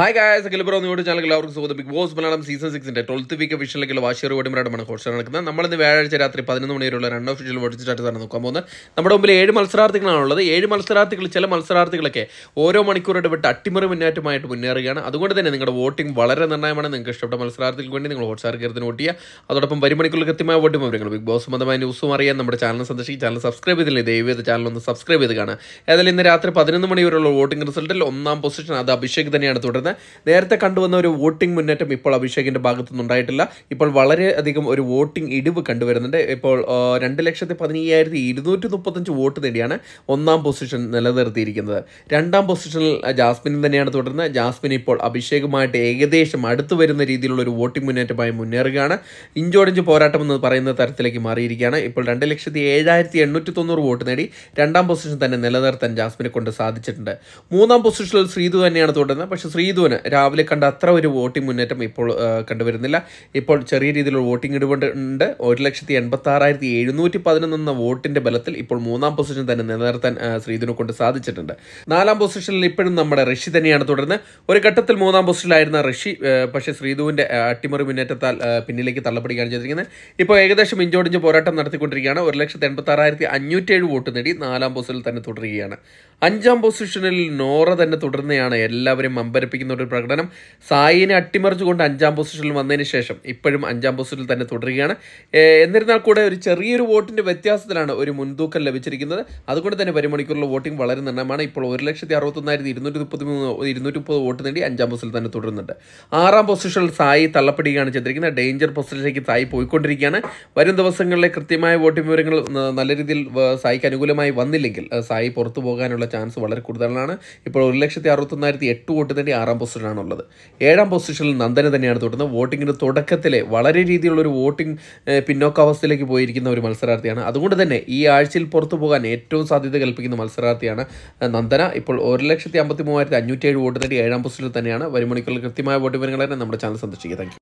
hi guys Akhil bro നിങ്ങളുടെ channel എല്ലാവർക്കും സ്വാഗതം ബിഗ് ബോസ് മലയാളം സീസൺ സിക്സിന്റെ ട്വൽത്ത് വീക്ക് വാശി വാശിയോട് വടിമരാടമാണ് ഹോട്ട്സ്റ്റാർ നടക്കുന്നത് നമ്മൾ ഇന്ന് വ്യാഴാഴ്ച രാത്രി പതിനൊന്ന് മണിവരെയുള്ള രണ്ട് ഓഫീഷ്യൽ വോട്ടിംഗ് സ്റ്റാറ്റസാണ് നോക്കാൻ പോകുന്നത് നമ്മുടെ മുമ്പിൽ ഏഴ് മത്സരാർത്ഥികളാണ് ഉള്ളത് ഏഴ് മത്സരാർത്ഥികൾ ചില മത്സരാർത്ഥികളൊക്കെ ഓരോ മണിക്കൂർ വിട്ട് അട്ടിമറി മുന്നേറ്റമായിട്ട് മുന്നേറുകയാണ് അതുകൊണ്ട് തന്നെ നിങ്ങളുടെ വോട്ടിംഗ് വളരെ നിർണ്ണയമാണ് നിങ്ങൾക്ക് ഇഷ്ടപ്പെട്ട മത്സരാർത്ഥികൾക്ക് വേണ്ടി നിങ്ങൾ വോട്ട് കയറത്തിന് വോട്ട് ചെയ്യുക അതോടൊപ്പം വരുമണിക്കുള്ള കൃത്യമായ വോട്ടും വരും ബിഗ് ബോസ് മതമായ ന്യൂസും അറിയാൻ നമ്മുടെ ചാനൽ സന്ദർശിക്കുക ചാനൽ സബ്സ്ക്രൈബ് ചെയ്തില്ലേ ദയവേത് ചാനൽ ഒന്ന് സബ്സ്ക്രൈബ് ചെയ്ത് കാണാം ഏതായാലും ഇന്ന് രാത്രി പതിനൊന്ന് മണിവരെയുള്ള വോട്ടിംഗ് റിസൾട്ടിൽ ഒന്നാം പൊസിഷൻ അത് അഭിഷേക് തന്നെയാണ് തുടരുന്നത് നേരത്തെ കണ്ടുവന്ന ഒരു വോട്ടിംഗ് മുന്നേറ്റം ഇപ്പോൾ അഭിഷേകിൻ്റെ ഭാഗത്തുനിന്ന് ഉണ്ടായിട്ടില്ല ഇപ്പോൾ വളരെയധികം ഒരു വോട്ടിംഗ് ഇടിവ് കണ്ടുവരുന്നുണ്ട് ഇപ്പോൾ രണ്ട് ലക്ഷത്തി പതിനയ്യായിരത്തി ഇരുന്നൂറ്റി മുപ്പത്തഞ്ച് വോട്ട് നേടിയാണ് ഒന്നാം പൊസിഷൻ നിലനിർത്തിയിരിക്കുന്നത് രണ്ടാം പൊസിഷനിൽ ജാസ്മിൻ തന്നെയാണ് തുടരുന്നത് ജാസ്മിൻ ഇപ്പോൾ അഭിഷേകുമായിട്ട് ഏകദേശം അടുത്തു വരുന്ന രീതിയിലുള്ള ഒരു വോട്ടിംഗ് മുന്നേറ്റമായി മുന്നേറുകയാണ് ഇഞ്ചോടിഞ്ച് പോരാട്ടം എന്ന് പറയുന്ന തരത്തിലേക്ക് മാറിയിരിക്കുകയാണ് ഇപ്പോൾ രണ്ട് ലക്ഷത്തി ഏഴായിരത്തി എണ്ണൂറ്റി തൊണ്ണൂറ് വോട്ട് നേടി രണ്ടാം പൊസിഷൻ തന്നെ നിലനിർത്താൻ ജാസ്മിനെ കൊണ്ട് സാധിച്ചിട്ടുണ്ട് മൂന്നാം പൊസിഷനിൽ ശ്രീതു തന്നെയാണ് തുടരുന്നത് പക്ഷേ ശ്രീ സീതുവിന് രാവിലെ കണ്ട അത്ര ഒരു വോട്ടിംഗ് മുന്നേറ്റം ഇപ്പോൾ കണ്ടുവരുന്നില്ല ഇപ്പോൾ ചെറിയ രീതിയിലുള്ള വോട്ടിംഗ് ഇടപെടുന്നുണ്ട് ഒരു ലക്ഷത്തി എൺപത്താറായിരത്തി എഴുന്നൂറ്റി പതിനൊന്ന് എന്ന വോട്ടിന്റെ ബലത്തിൽ ഇപ്പോൾ മൂന്നാം പൊസിഷൻ തന്നെ നിലനിർത്താൻ ശ്രീധുനെ കൊണ്ട് സാധിച്ചിട്ടുണ്ട് നാലാം പൊസിഷനിൽ ഇപ്പോഴും നമ്മുടെ റഷി തന്നെയാണ് തുടർന്ന് ഒരു ഘട്ടത്തിൽ മൂന്നാം പൊസിഷനിലായിരുന്ന റഷി പക്ഷേ ശ്രീധുവിന്റെ അട്ടിമറി മുന്നേറ്റത്താൽ പിന്നിലേക്ക് തള്ളപ്പെടുകയാണ് ചെയ്തിരിക്കുന്നത് ഇപ്പോൾ ഏകദേശം ഇഞ്ചോടിഞ്ച് പോരാട്ടം നടത്തിക്കൊണ്ടിരിക്കുകയാണ് ഒരു ലക്ഷത്തി എൺപത്താറായിരത്തി അഞ്ഞൂറ്റി ഏഴ് വോട്ട് നേടി നാലാം പൊസിഷനിൽ തന്നെ തുടരുകയാണ് അഞ്ചാം പൊസിഷനിൽ നോറ തന്നെ തുടർന്നെയാണ് എല്ലാവരും അമ്പരപ്പിക്കുന്നത് ലഭിക്കുന്ന ഒരു പ്രകടനം സായിനെ അട്ടിമറിച്ചുകൊണ്ട് അഞ്ചാം പൊസിഷനിൽ വന്നതിന് ശേഷം ഇപ്പോഴും അഞ്ചാം പൊസിഷനിൽ തന്നെ തുടരുകയാണ് എന്നിരുന്നാൽ കൂടെ ഒരു ചെറിയൊരു വോട്ടിൻ്റെ വ്യത്യാസത്തിലാണ് ഒരു മുൻതൂക്കം ലഭിച്ചിരിക്കുന്നത് അതുകൊണ്ട് തന്നെ പരിമണിക്കൂറിലെ വോട്ടിംഗ് വളരെ നിർണ്ണയമാണ് ഇപ്പോൾ ഒരു ലക്ഷത്തി അറുപത്തൊന്നായിരത്തി ഇരുന്നൂറ്റി മുപ്പത്തി മൂന്ന് ഇരുന്നൂറ്റി മുപ്പത് വോട്ട് നേടി അഞ്ചാം പൊസിഷനിൽ തന്നെ തുടരുന്നുണ്ട് ആറാം പൊസിഷനിൽ സായി തള്ളപ്പടിയാണ് ചെയ്തിരിക്കുന്നത് ഡേഞ്ചർ പൊസിഷനിലേക്ക് സായി പോയിക്കൊണ്ടിരിക്കുകയാണ് വരും ദിവസങ്ങളിലെ കൃത്യമായ വോട്ടിംഗ് വിവരങ്ങൾ നല്ല രീതിയിൽ സായിക്ക് അനുകൂലമായി വന്നില്ലെങ്കിൽ സായി പുറത്തു പോകാനുള്ള ചാൻസ് വളരെ കൂടുതലാണ് ഇപ്പോൾ ഒരു ലക്ഷത്തി അറുപത്തൊന്നായിരത്തി എട്ട് വോട്ട് നേടി ആറാം ആറാം പൊസിഷനാണുള്ളത് ഏഴാം പൊസിഷനിൽ നന്ദന തന്നെയാണ് തുടർന്ന് വോട്ടിങ്ങിൻ്റെ തുടക്കത്തിലെ വളരെ രീതിയിലുള്ള ഒരു വോട്ടിംഗ് പിന്നോക്കാവസ്ഥയിലേക്ക് പോയിരിക്കുന്ന ഒരു മത്സരാർത്ഥിയാണ് അതുകൊണ്ട് തന്നെ ഈ ആഴ്ചയിൽ പുറത്തു പോകാൻ ഏറ്റവും സാധ്യത കൽപ്പിക്കുന്ന മത്സരാർത്ഥിയാണ് നന്ദന ഇപ്പോൾ ഒരു ലക്ഷത്തി അമ്പത്തി മൂവായിരത്തി അഞ്ഞൂറ്റി ഏഴ് വോട്ട് നേടി ഏഴാം പൊസിഷനിൽ തന്നെയാണ് വരുമണിക്കുള്ള കൃത്യമായ വോട്ട് വിവരങ്ങൾ തന്നെ നമ്മുടെ ചാനൽ സന്ദർശിക്കുക താങ്ക്